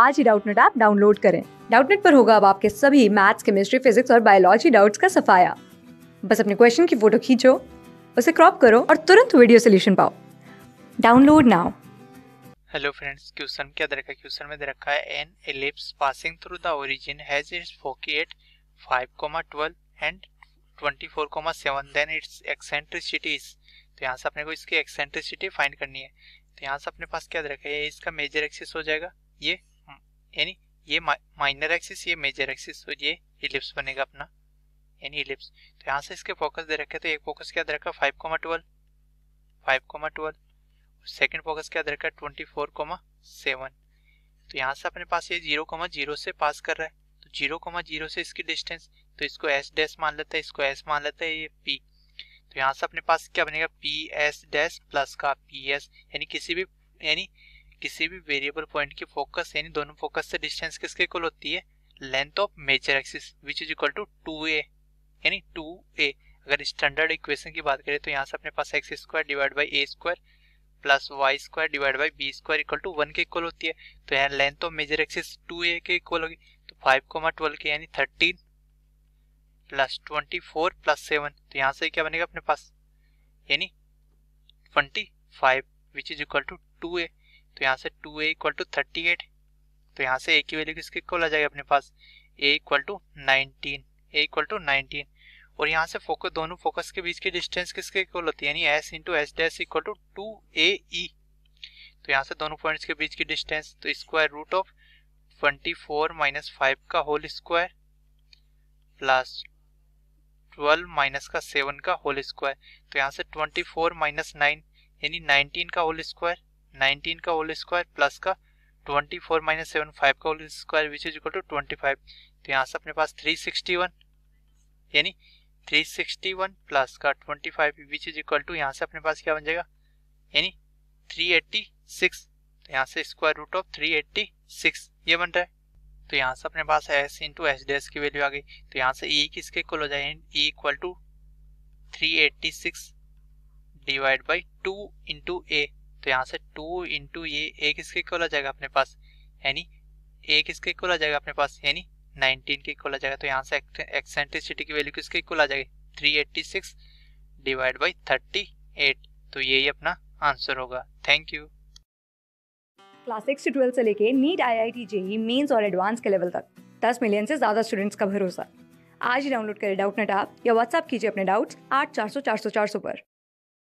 आज ही Doubtnut app download करें डाउटनेट पर होगा अब आपके सभी मैथ्स केमिस्ट्री फिजिक्स और बायोलॉजी डाउट्स का सफाया बस अपने क्वेश्चन की फोटो खींचो उसे क्रॉप करो और तुरंत वीडियो सोल्यूशन पाओ download now hello friends question क्या दे रखा है क्वेश्चन में दे रखा है an ellipse passing through the origin has its 48 5.12 and 24.7 then its eccentricities तो यहाँ से अपने को इसकी एक्सेंट्रिसिटी फाइंड करनी है तो यहाँ से अपने पास क्या दे रखा है इसका मेजर एक्सिस हो जाएगा ये यानी ये माइनर एक्सिस ये मेजर एक्सिस तो ये इलिप्स बनेगा अपना यानी इलिप्स तो यहाँ से इसके फोकस दे रखे तो एक फोकस क्या दे रखा five comma twelve five comma twelve second focus क्या दे रखा ट्वेंटी फोर कोमा सेवन तो यहाँ से अपने पास ये जीरो कोमा जीरो से पास कर रहा है तो जीरो कोमा जीरो से इसकी डिस्टेंस तो इसको एस डैश मान लेता है इसको एस मान लेता है ये पी तो यहाँ से अपने पास क्या बनेगा पी एस डैश प्लस का पी एस यानी किसी भी यानी किसी भी वेरिएबल पॉइंट की फोकस यानी दोनों फोकस से डिस्टेंस किसके इक्वल होती है length of major axis which is equal to two A यानी टू ए अगर स्टैंडर्ड इक्वेशन की बात करें तो यहाँ से अपने पास X square divide by A square plus Y square divide by B square equal to one के इक्वल होती है तो यहाँ length of major axis two A के इक्वल होगी तो फाइव कोमा ट्वेल्व के यानी thirteen plus twenty four plus seven तो यहाँ से क्या बनेगा अपने पास यानी twenty five which is equal to two A तो यहाँ से two A equal to thirty eight तो यहाँ से ए की वैल्यू किसके इक्वल आ जाएगी अपने पास A equal to nineteen A equal to nineteen और यहाँ से फोकस दोनों फोकस के बीच की डिस्टेंस किसके इक्वल होती है यानी S into S dash equal to two A E तो यहाँ से दोनों पॉइंट्स के बीच की डिस्टेंस तो square root of twenty four minus five का whole square plus twelve minus का सेवन का होल स्क्वायर तो यहाँ से ट्वेंटी फोर माइनस नाइन यानी नाइनटीन का होल स्क्वायर 19 का होल स्क्वायर प्लस का 24 फोर माइनस सेवन फाइव का whole square which is equal to twenty five तो यहाँ से अपने पास 361 यानी 361 सिक्सटी वन प्लस का twenty five which is equal to यहाँ से अपने पास क्या बन जाएगा यानी थ्री एट्टी सिक्स तो यहाँ से square root of three eighty six ये बन रहा है तो यहाँ से अपने पास एस इंटू एस डैस की वैल्यू आ गई तो यहाँ से ई e किसके इक्वल हो जाए E equal to three eighty six divide by two into A तो यहाँ से टू इंटू ये एक इसके इक्वल आ जाएगा अपने पास यानी एक इसके इक्वल आ जाएगा अपने पास यानी नाइनटीन के इक्वल आ जाएगा तो यहाँ से एक्सेंट्रिसिटी की वैल्यू किसके इक्वल आ जाएगी three eighty six divide by thirty eight तो यही अपना आंसर होगा थैंक यू क्लास सिक्स से ट्वेल्थ से लेके NEET I I T JEE mains और एडवांस के लेवल तक दस मिलियन से ज्यादा स्टूडेंट्स का भरोसा आज ही डाउनलोड करें डाउट नेट आप या व्हाट्सअप कीजिए अपने डाउट्स आठ चार सौ चार सौ चार सौ पर